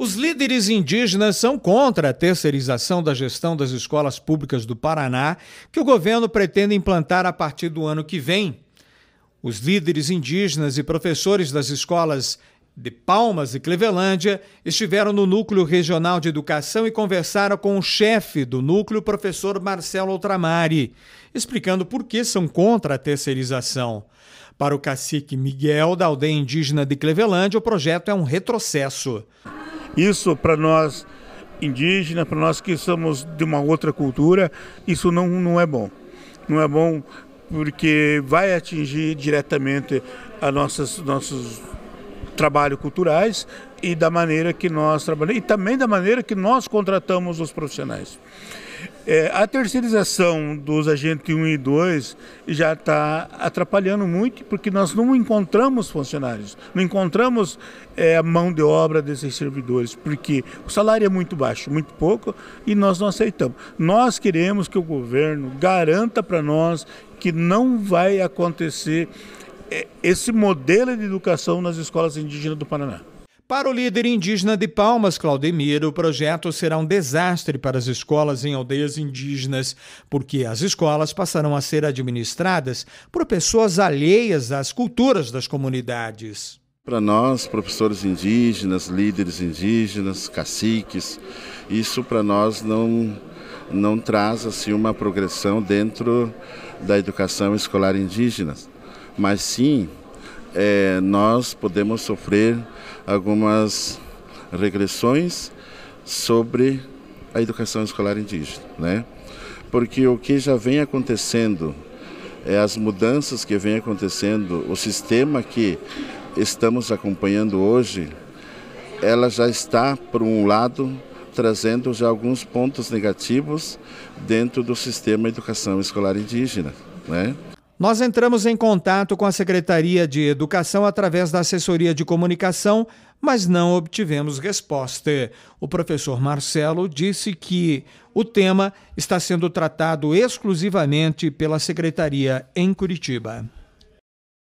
Os líderes indígenas são contra a terceirização da gestão das escolas públicas do Paraná, que o governo pretende implantar a partir do ano que vem. Os líderes indígenas e professores das escolas de Palmas e Clevelândia estiveram no Núcleo Regional de Educação e conversaram com o chefe do núcleo, professor Marcelo Ultramari, explicando por que são contra a terceirização. Para o cacique Miguel, da aldeia indígena de Clevelândia, o projeto é um retrocesso. Isso para nós indígenas, para nós que somos de uma outra cultura, isso não, não é bom. Não é bom porque vai atingir diretamente a nossas nossos trabalhos culturais e da maneira que nós trabalhamos e também da maneira que nós contratamos os profissionais. É, a terceirização dos agentes 1 e 2 já está atrapalhando muito, porque nós não encontramos funcionários, não encontramos é, mão de obra desses servidores, porque o salário é muito baixo, muito pouco, e nós não aceitamos. Nós queremos que o governo garanta para nós que não vai acontecer é, esse modelo de educação nas escolas indígenas do Paraná. Para o líder indígena de Palmas, Claudemiro, o projeto será um desastre para as escolas em aldeias indígenas, porque as escolas passarão a ser administradas por pessoas alheias às culturas das comunidades. Para nós, professores indígenas, líderes indígenas, caciques, isso para nós não, não traz assim uma progressão dentro da educação escolar indígena, mas sim é, nós podemos sofrer algumas regressões sobre a educação escolar indígena, né? Porque o que já vem acontecendo, é, as mudanças que vem acontecendo, o sistema que estamos acompanhando hoje, ela já está, por um lado, trazendo já alguns pontos negativos dentro do sistema de educação escolar indígena, né? Nós entramos em contato com a Secretaria de Educação através da assessoria de comunicação, mas não obtivemos resposta. O professor Marcelo disse que o tema está sendo tratado exclusivamente pela secretaria em Curitiba.